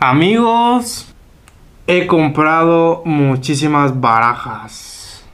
Amigos, he comprado muchísimas barajas.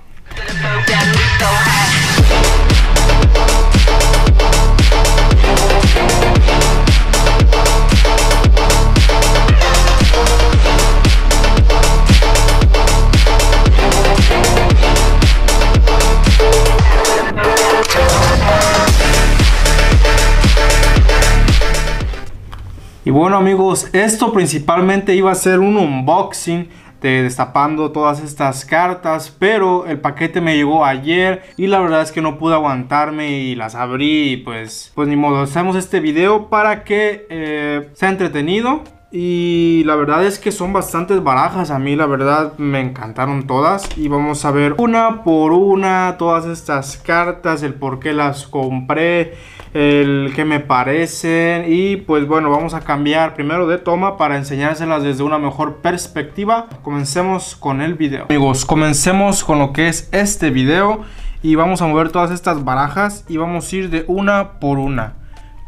Y bueno amigos, esto principalmente iba a ser un unboxing de destapando todas estas cartas, pero el paquete me llegó ayer y la verdad es que no pude aguantarme y las abrí y pues, pues ni modo, hacemos este video para que eh, sea entretenido. Y la verdad es que son bastantes barajas. A mí la verdad me encantaron todas. Y vamos a ver una por una todas estas cartas. El por qué las compré el que me parecen y pues bueno, vamos a cambiar primero de toma para enseñárselas desde una mejor perspectiva. Comencemos con el video. Amigos, comencemos con lo que es este video y vamos a mover todas estas barajas y vamos a ir de una por una.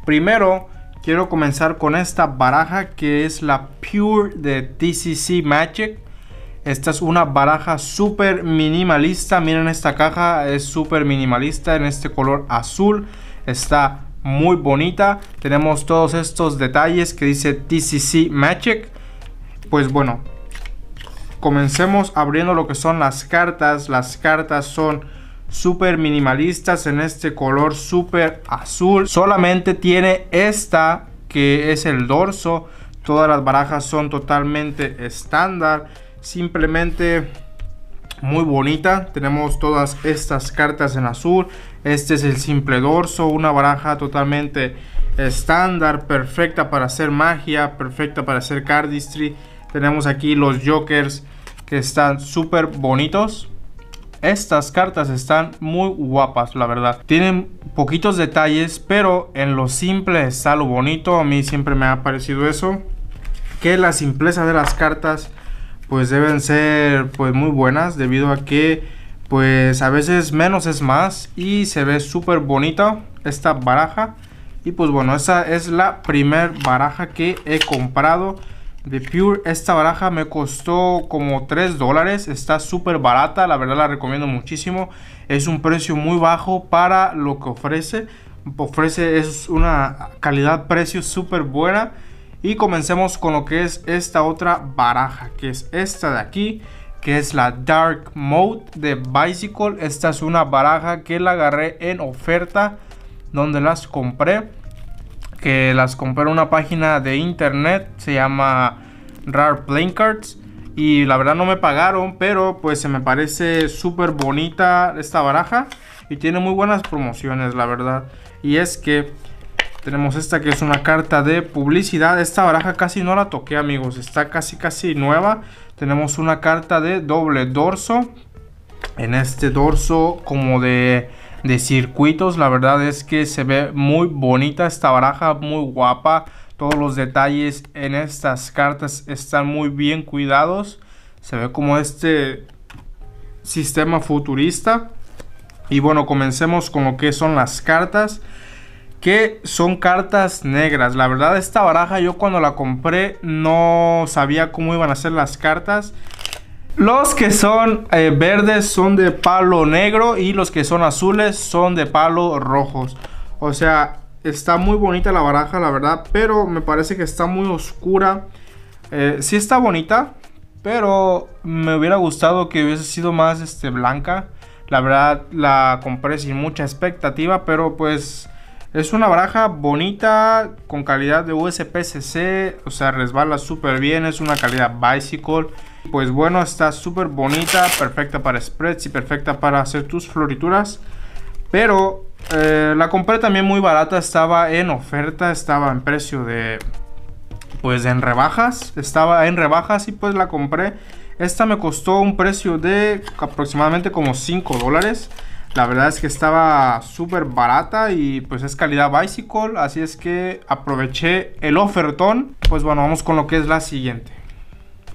Primero, quiero comenzar con esta baraja que es la Pure de TCC Magic. Esta es una baraja súper minimalista. Miren esta caja, es súper minimalista en este color azul está muy bonita. Tenemos todos estos detalles que dice TCC Magic. Pues bueno, comencemos abriendo lo que son las cartas. Las cartas son súper minimalistas en este color súper azul. Solamente tiene esta que es el dorso. Todas las barajas son totalmente estándar. Simplemente muy bonita. Tenemos todas estas cartas en azul. Este es el simple dorso, una baraja totalmente estándar, perfecta para hacer magia, perfecta para hacer cardistry. Tenemos aquí los jokers que están súper bonitos. Estas cartas están muy guapas, la verdad. Tienen poquitos detalles, pero en lo simple está lo bonito. A mí siempre me ha parecido eso. Que la simpleza de las cartas pues deben ser pues muy buenas debido a que pues a veces menos es más y se ve súper bonita esta baraja y pues bueno esta es la primer baraja que he comprado de Pure esta baraja me costó como 3 dólares está súper barata la verdad la recomiendo muchísimo es un precio muy bajo para lo que ofrece ofrece es una calidad precio súper buena y comencemos con lo que es esta otra baraja que es esta de aquí que es la Dark Mode de Bicycle. Esta es una baraja que la agarré en oferta donde las compré. Que las compré en una página de internet, se llama Rare Playing Cards. Y la verdad no me pagaron, pero pues se me parece súper bonita esta baraja. Y tiene muy buenas promociones, la verdad. Y es que tenemos esta que es una carta de publicidad. Esta baraja casi no la toqué, amigos. Está casi, casi nueva. Tenemos una carta de doble dorso. En este dorso como de, circuitos, la verdad es que se ve muy bonita esta baraja, muy guapa. Todos los detalles en estas cartas están muy bien cuidados. Se ve como este sistema futurista. Y bueno, comencemos con lo que son las cartas que son cartas negras. La verdad, esta baraja yo cuando la compré no sabía cómo iban a ser las cartas. Los que son eh, verdes son de palo negro y los que son azules son de palo rojos. O sea, está muy bonita la baraja, la verdad, pero me parece que está muy oscura. Eh, sí está bonita, pero me hubiera gustado que hubiese sido más este, blanca. La verdad, la compré sin mucha expectativa, pero pues es una baraja bonita, con calidad de USPSC, o sea, resbala súper bien, es una calidad bicycle. Pues bueno, está súper bonita, perfecta para spreads y perfecta para hacer tus florituras. Pero eh, la compré también muy barata, estaba en oferta, estaba en precio de... Pues en rebajas, estaba en rebajas y pues la compré. Esta me costó un precio de aproximadamente como 5 dólares. La verdad es que estaba súper barata y pues es calidad bicycle, así es que aproveché el ofertón. Pues bueno, vamos con lo que es la siguiente.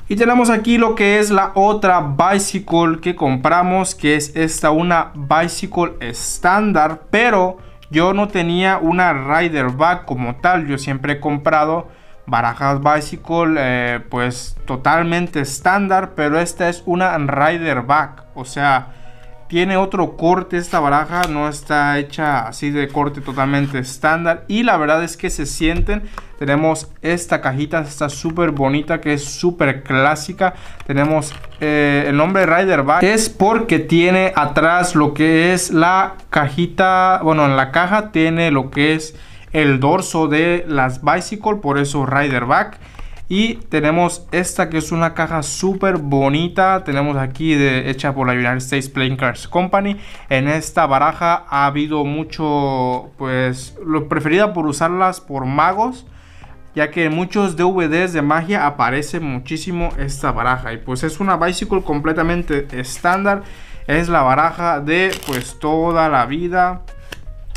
Y tenemos aquí lo que es la otra bicycle que compramos, que es esta, una bicycle estándar, pero yo no tenía una rider como tal, yo siempre he comprado barajas bicycle eh, pues totalmente estándar, pero esta es una rider back, o sea tiene otro corte esta baraja, no está hecha así de corte totalmente estándar. Y la verdad es que se sienten. Tenemos esta cajita, está súper bonita, que es súper clásica. Tenemos eh, el nombre riderback. Back. Es porque tiene atrás lo que es la cajita. Bueno, en la caja tiene lo que es el dorso de las Bicycle, por eso riderback. Back. Y tenemos esta que es una caja súper bonita. Tenemos aquí hecha por la United States Playing Cards Company. En esta baraja ha habido mucho, pues, lo preferida por usarlas por magos. Ya que en muchos DVDs de magia aparece muchísimo esta baraja. Y pues es una bicycle completamente estándar. Es la baraja de pues toda la vida.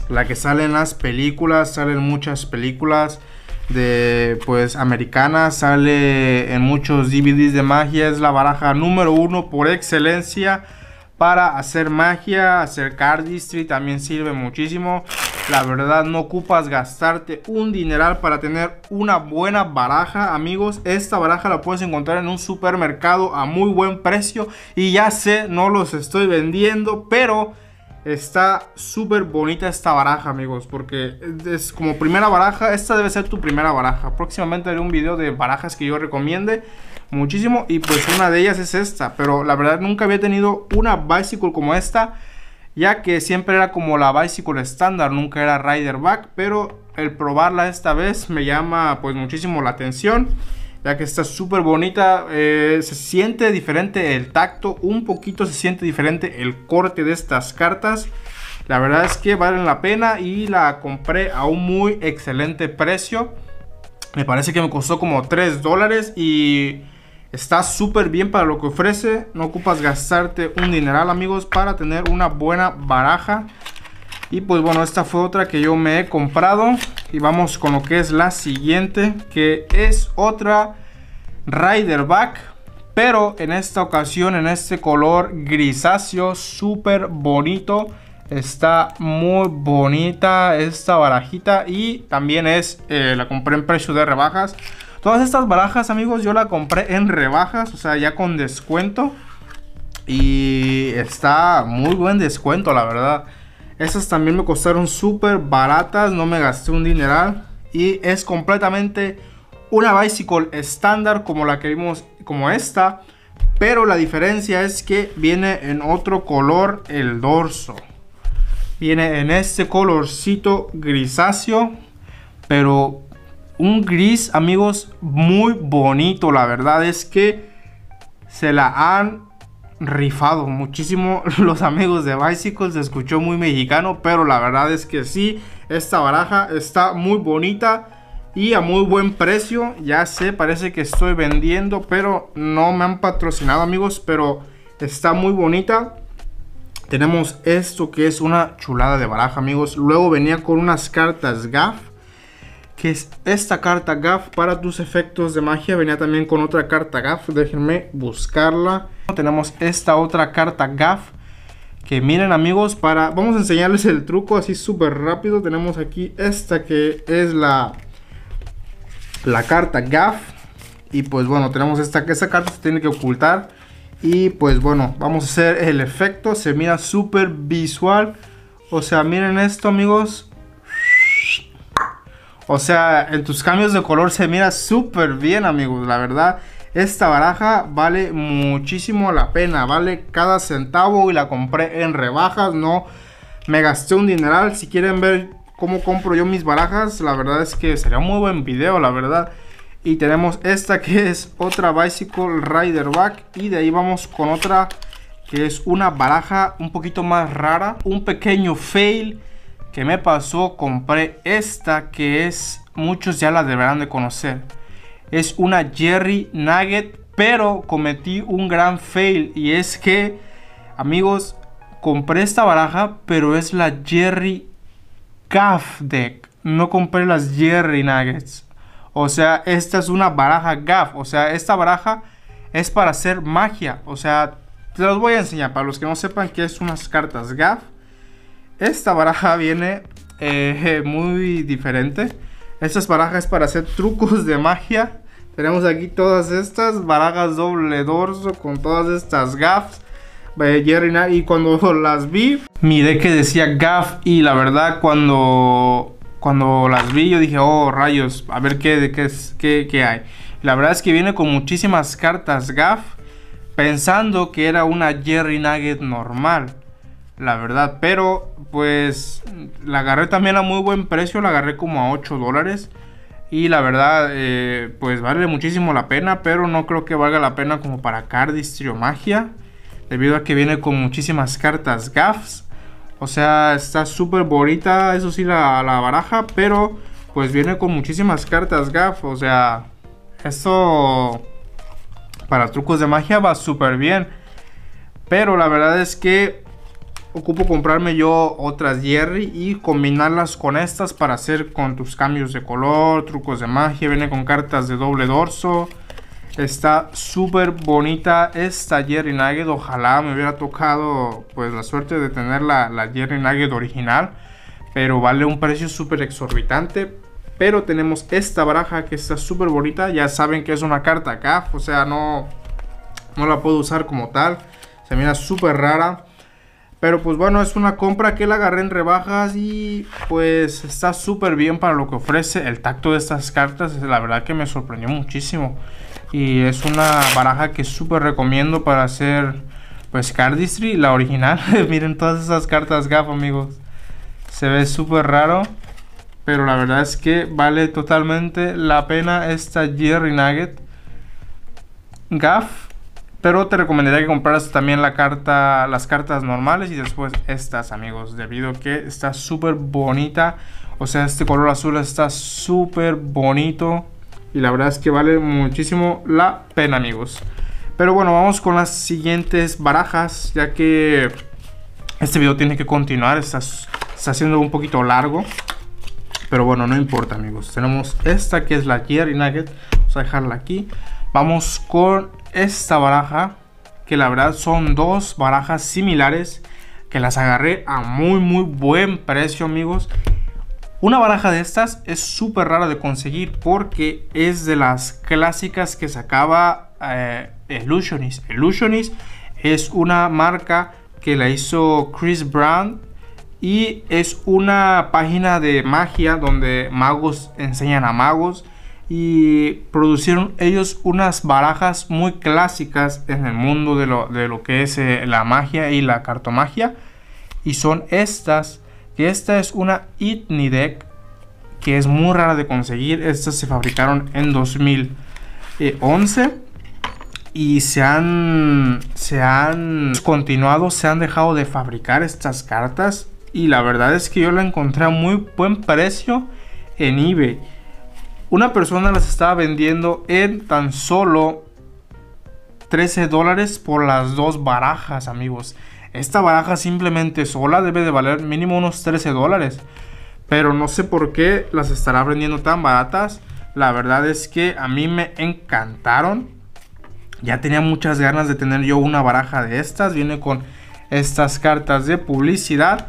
La que sale en las películas. Salen muchas películas de pues americana sale en muchos DVDs de magia es la baraja número uno por excelencia para hacer magia hacer cardistry también sirve muchísimo la verdad no ocupas gastarte un dineral para tener una buena baraja amigos esta baraja la puedes encontrar en un supermercado a muy buen precio y ya sé no los estoy vendiendo pero Está súper bonita esta baraja, amigos, porque es como primera baraja. Esta debe ser tu primera baraja. Próximamente haré un video de barajas que yo recomiende muchísimo. Y pues una de ellas es esta. Pero la verdad nunca había tenido una bicycle como esta. Ya que siempre era como la bicycle estándar, nunca era rider riderback. Pero el probarla esta vez me llama pues muchísimo la atención ya que está súper bonita. Eh, se siente diferente el tacto, un poquito se siente diferente el corte de estas cartas. La verdad es que valen la pena y la compré a un muy excelente precio. Me parece que me costó como 3 dólares y está súper bien para lo que ofrece. No ocupas gastarte un dineral amigos para tener una buena baraja. Y pues bueno, esta fue otra que yo me he comprado. Y vamos con lo que es la siguiente, que es otra Rider Back Pero en esta ocasión, en este color grisáceo, súper bonito. Está muy bonita esta barajita y también es, eh, la compré en precio de rebajas. Todas estas barajas, amigos, yo la compré en rebajas, o sea, ya con descuento. Y está muy buen descuento, la verdad. Esas también me costaron súper baratas, no me gasté un dineral. Y es completamente una bicycle estándar como la que vimos, como esta. Pero la diferencia es que viene en otro color el dorso. Viene en este colorcito grisáceo. Pero un gris, amigos, muy bonito. La verdad es que se la han rifado muchísimo los amigos de Bicycles. Se escuchó muy mexicano, pero la verdad es que sí, esta baraja está muy bonita y a muy buen precio. Ya sé, parece que estoy vendiendo, pero no me han patrocinado amigos, pero está muy bonita. Tenemos esto que es una chulada de baraja amigos. Luego venía con unas cartas GAF que es esta carta GAF para tus efectos de magia. Venía también con otra carta GAF, déjenme buscarla. Tenemos esta otra carta GAF. Que miren amigos, para vamos a enseñarles el truco así súper rápido. Tenemos aquí esta que es la, la carta GAF. Y pues bueno, tenemos esta que esta carta se tiene que ocultar. Y pues bueno, vamos a hacer el efecto. Se mira súper visual. O sea, miren esto amigos. O sea, en tus cambios de color se mira súper bien, amigos. La verdad, esta baraja vale muchísimo la pena. Vale cada centavo y la compré en rebajas. No me gasté un dineral. Si quieren ver cómo compro yo mis barajas, la verdad es que sería un muy buen video, la verdad. Y tenemos esta que es otra Bicycle Rider Back. Y de ahí vamos con otra que es una baraja un poquito más rara. Un pequeño fail que me pasó, compré esta que es, muchos ya la deberán de conocer. Es una Jerry Nugget, pero cometí un gran fail y es que, amigos, compré esta baraja, pero es la Jerry Gaff Deck. No compré las Jerry Nuggets. O sea, esta es una baraja Gaff. O sea, esta baraja es para hacer magia. O sea, te las voy a enseñar para los que no sepan qué es unas cartas Gaff. Esta baraja viene eh, muy diferente. Estas barajas es para hacer trucos de magia. Tenemos aquí todas estas barajas doble dorso con todas estas gaffs. Eh, y cuando las vi, miré que decía gaff y la verdad cuando, cuando las vi yo dije, oh rayos, a ver qué, de qué, es, qué, qué hay. La verdad es que viene con muchísimas cartas gaff pensando que era una Jerry Nugget normal la verdad. Pero pues la agarré también a muy buen precio, la agarré como a 8 dólares. Y la verdad, eh, pues vale muchísimo la pena, pero no creo que valga la pena como para Cardistrio Magia. Debido a que viene con muchísimas cartas gaffs. O sea, está súper bonita, eso sí, la, la baraja, pero pues viene con muchísimas cartas gaffs. O sea, esto para trucos de magia va súper bien. Pero la verdad es que ocupo comprarme yo otras Jerry y combinarlas con estas para hacer con tus cambios de color, trucos de magia, viene con cartas de doble dorso. Está súper bonita esta Jerry Nugget, ojalá me hubiera tocado pues la suerte de tener la, la Jerry Nugget original, pero vale un precio súper exorbitante. Pero tenemos esta baraja que está súper bonita, ya saben que es una carta acá. o sea, no, no la puedo usar como tal, se mira súper rara. Pero pues bueno, es una compra que la agarré en rebajas y pues está súper bien para lo que ofrece. El tacto de estas cartas, la verdad que me sorprendió muchísimo. Y es una baraja que súper recomiendo para hacer pues Cardistry, la original. Miren todas esas cartas GAF, amigos. Se ve súper raro. Pero la verdad es que vale totalmente la pena esta Jerry Nugget. GAF pero te recomendaría que compraras también la carta, las cartas normales y después estas, amigos, debido a que está súper bonita. O sea, este color azul está súper bonito y la verdad es que vale muchísimo la pena, amigos. Pero bueno, vamos con las siguientes barajas, ya que este video tiene que continuar, está, está siendo un poquito largo. Pero bueno, no importa, amigos. Tenemos esta que es la Jerry Nugget. Vamos a dejarla aquí. Vamos con esta baraja, que la verdad son dos barajas similares, que las agarré a muy muy buen precio amigos. Una baraja de estas es súper rara de conseguir porque es de las clásicas que sacaba eh, Illusionist. Illusionist es una marca que la hizo Chris Brown y es una página de magia donde magos enseñan a magos y producieron ellos unas barajas muy clásicas en el mundo de lo, que es eh, la magia y la cartomagia. Y son estas, que esta es una Itni Deck, que es muy rara de conseguir. Estas se fabricaron en 2011 y se han, se han continuado, se han dejado de fabricar estas cartas. Y la verdad es que yo la encontré a muy buen precio en eBay. Una persona las estaba vendiendo en tan solo 13 dólares por las dos barajas, amigos. Esta baraja simplemente sola debe de valer mínimo unos 13 dólares. Pero no sé por qué las estará vendiendo tan baratas. La verdad es que a mí me encantaron. Ya tenía muchas ganas de tener yo una baraja de estas. Viene con estas cartas de publicidad.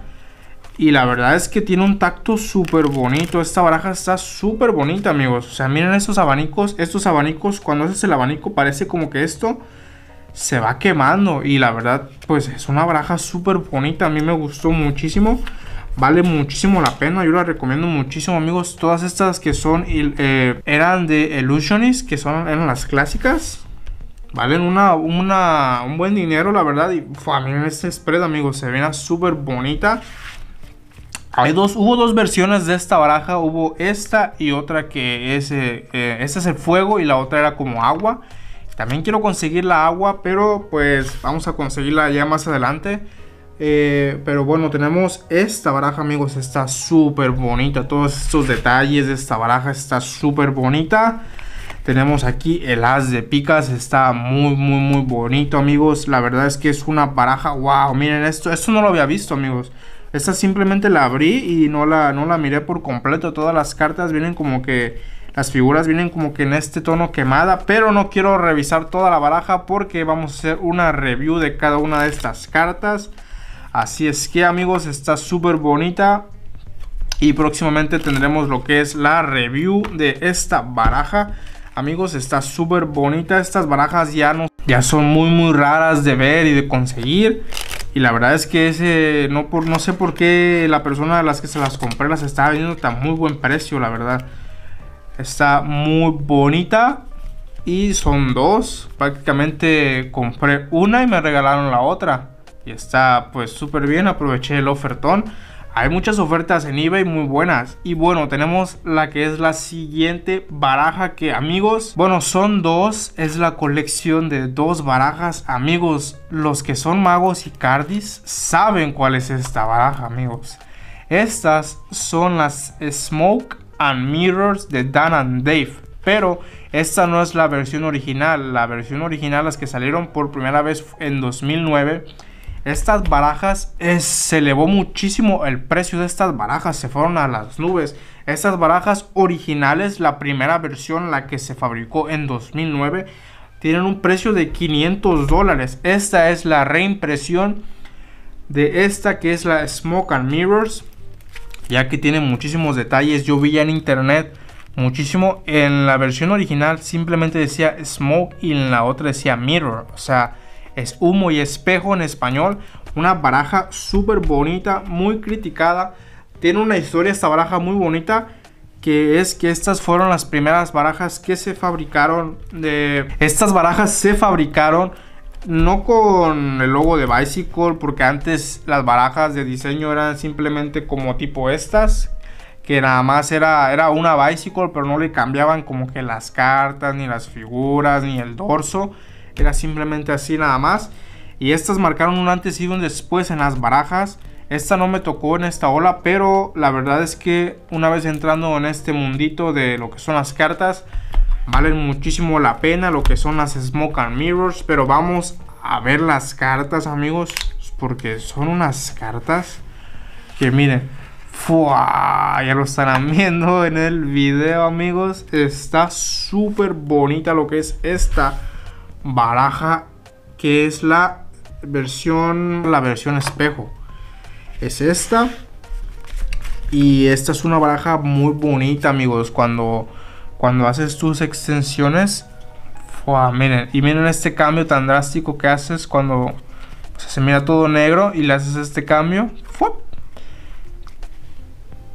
Y la verdad es que tiene un tacto súper bonito. Esta baraja está súper bonita, amigos. O sea, miren estos abanicos. Estos abanicos, cuando haces el abanico, parece como que esto se va quemando. Y la verdad, pues es una baraja súper bonita. A mí me gustó muchísimo. Vale muchísimo la pena, yo la recomiendo muchísimo amigos Todas estas que son, eh, eran de Illusionist, que son, eran las clásicas Valen una, un buen dinero la verdad Y miren a mí este spread amigos, se ve súper bonita dos, hubo dos versiones de esta baraja, hubo esta y otra que es, eh, eh, es el fuego y la otra era como agua. También quiero conseguir la agua, pero pues vamos a conseguirla ya más adelante. Eh, pero bueno, tenemos esta baraja, amigos. Está súper bonita. Todos estos detalles de esta baraja está súper bonita. Tenemos aquí el as de picas. Está muy, muy, muy bonito, amigos. La verdad es que es una baraja. ¡Wow! Miren esto. Esto no lo había visto, amigos. Esta simplemente la abrí y no la, no la miré por completo. Todas las cartas vienen como que... Las figuras vienen como que en este tono quemada. Pero no quiero revisar toda la baraja porque vamos a hacer una review de cada una de estas cartas. Así es que amigos, está súper bonita. Y próximamente tendremos lo que es la review de esta baraja. Amigos, está súper bonita. Estas barajas ya, no, ya son muy muy raras de ver y de conseguir. Y la verdad es que ese, no, por, no sé por qué la persona a las que se las compré las estaba vendiendo tan muy buen precio, la verdad. Está muy bonita. Y son dos. Prácticamente compré una y me regalaron la otra. Y está pues súper bien. Aproveché el ofertón. Hay muchas ofertas en eBay muy buenas. Y bueno, tenemos la que es la siguiente baraja que amigos, bueno, son dos. Es la colección de dos barajas. Amigos, los que son magos y cardis saben cuál es esta baraja, amigos. Estas son las Smoke and Mirrors de Dan and Dave. Pero esta no es la versión original. La versión original, las que salieron por primera vez en 2009 estas barajas eh, se elevó muchísimo el precio de estas barajas, se fueron a las nubes. Estas barajas originales, la primera versión, la que se fabricó en 2009, tienen un precio de 500 dólares. Esta es la reimpresión de esta que es la Smoke and Mirrors, ya que tiene muchísimos detalles. Yo vi en internet muchísimo. En la versión original simplemente decía Smoke y en la otra decía Mirror, o sea es Humo y Espejo en español. Una baraja súper bonita, muy criticada. Tiene una historia esta baraja muy bonita que es que estas fueron las primeras barajas que se fabricaron de estas barajas se fabricaron no con el logo de Bicycle porque antes las barajas de diseño eran simplemente como tipo estas que nada más era, era una Bicycle pero no le cambiaban como que las cartas ni las figuras ni el dorso era simplemente así nada más. Y estas marcaron un antes y un después en las barajas. Esta no me tocó en esta ola, pero la verdad es que una vez entrando en este mundito de lo que son las cartas, valen muchísimo la pena lo que son las Smoke and Mirrors. Pero vamos a ver las cartas, amigos, porque son unas cartas que miren. Ya lo estarán viendo en el video, amigos. Está súper bonita lo que es esta baraja que es la versión la versión espejo es esta y esta es una baraja muy bonita amigos cuando cuando haces tus extensiones miren y miren este cambio tan drástico que haces cuando se mira todo negro y le haces este cambio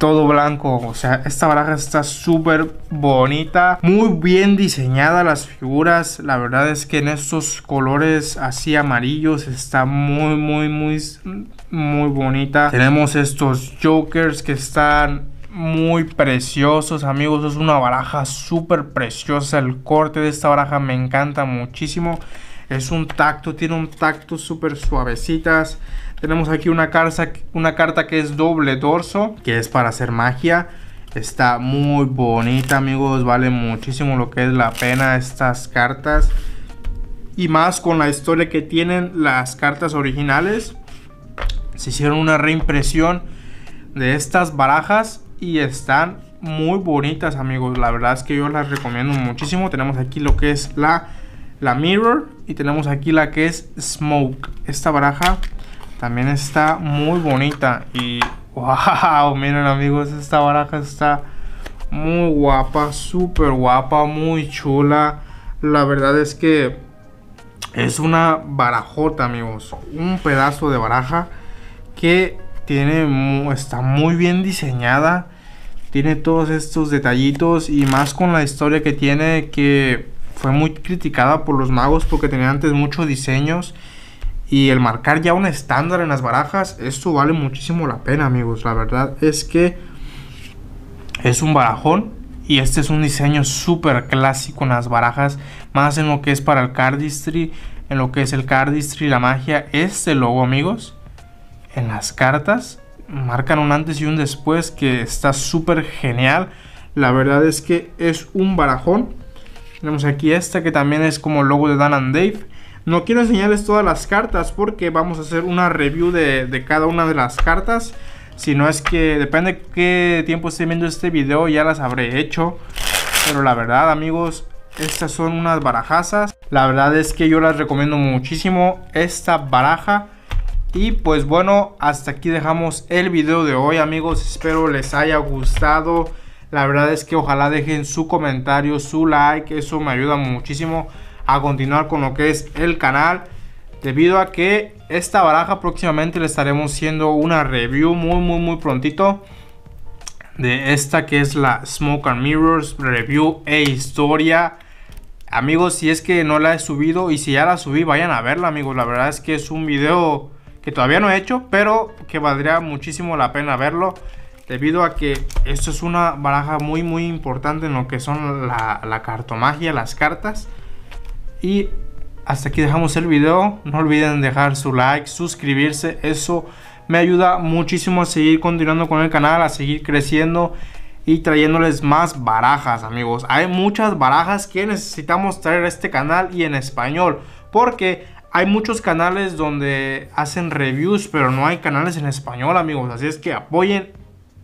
todo blanco. O sea, esta baraja está súper bonita, muy bien diseñada las figuras. La verdad es que en estos colores así amarillos está muy, muy, muy, muy bonita. Tenemos estos jokers que están muy preciosos amigos es una baraja súper preciosa el corte de esta baraja me encanta muchísimo es un tacto tiene un tacto súper suavecitas tenemos aquí una, carta, una carta que es doble dorso, que es para hacer magia. Está muy bonita, amigos. Vale muchísimo lo que es la pena estas cartas. Y más con la historia que tienen las cartas originales. Se hicieron una reimpresión de estas barajas y están muy bonitas, amigos. La verdad es que yo las recomiendo muchísimo. Tenemos aquí lo que es la, la Mirror y tenemos aquí la que es Smoke. Esta baraja también está muy bonita. Y wow, miren amigos, esta baraja está muy guapa, súper guapa, muy chula. La verdad es que es una barajota, amigos. Un pedazo de baraja que tiene, está muy bien diseñada. Tiene todos estos detallitos y más con la historia que tiene que fue muy criticada por los magos porque tenía antes muchos diseños y el marcar ya un estándar en las barajas, esto vale muchísimo la pena, amigos. La verdad es que es un barajón y este es un diseño súper clásico en las barajas, más en lo que es para el cardistry, en lo que es el cardistry, la magia, este logo, amigos, en las cartas marcan un antes y un después que está súper genial. La verdad es que es un barajón. Tenemos aquí esta que también es como el logo de Dan and Dave. No quiero enseñarles todas las cartas porque vamos a hacer una review de, cada una de las cartas. Si no es que depende de qué tiempo esté viendo este video, ya las habré hecho. Pero la verdad, amigos, estas son unas barajazas. La verdad es que yo las recomiendo muchísimo esta baraja. Y pues bueno, hasta aquí dejamos el video de hoy, amigos. Espero les haya gustado. La verdad es que ojalá dejen su comentario, su like, eso me ayuda muchísimo a continuar con lo que es el canal debido a que esta baraja próximamente le estaremos haciendo una review muy muy muy prontito de esta que es la Smoke and Mirrors review e historia amigos si es que no la he subido y si ya la subí vayan a verla amigos la verdad es que es un video que todavía no he hecho pero que valdría muchísimo la pena verlo debido a que esto es una baraja muy muy importante en lo que son la, la cartomagia las cartas y hasta aquí dejamos el video. No olviden dejar su like, suscribirse. Eso me ayuda muchísimo a seguir continuando con el canal, a seguir creciendo y trayéndoles más barajas, amigos. Hay muchas barajas que necesitamos traer a este canal y en español. Porque hay muchos canales donde hacen reviews, pero no hay canales en español, amigos. Así es que apoyen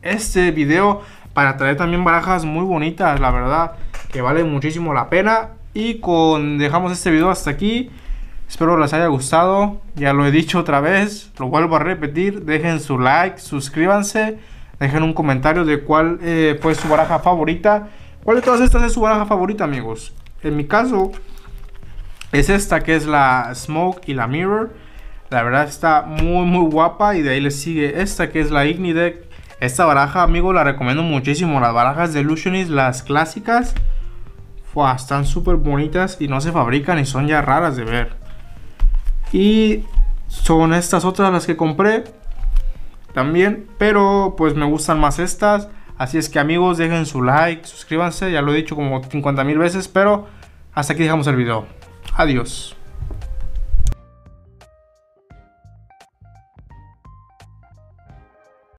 este video para traer también barajas muy bonitas, la verdad, que vale muchísimo la pena. Y con dejamos este video hasta aquí. Espero les haya gustado. Ya lo he dicho otra vez, lo vuelvo a repetir. Dejen su like, suscríbanse, dejen un comentario de cuál eh, fue su baraja favorita. ¿Cuál de todas estas es su baraja favorita, amigos? En mi caso es esta que es la Smoke y la Mirror. La verdad está muy muy guapa y de ahí le sigue esta que es la Ignideck. Esta baraja, Amigo la recomiendo muchísimo. Las barajas de Illusionist, las clásicas están súper bonitas y no se fabrican y son ya raras de ver. Y son estas otras las que compré también, pero pues me gustan más estas. Así es que amigos, dejen su like, suscríbanse, ya lo he dicho como 50 mil veces, pero hasta aquí dejamos el video. Adiós.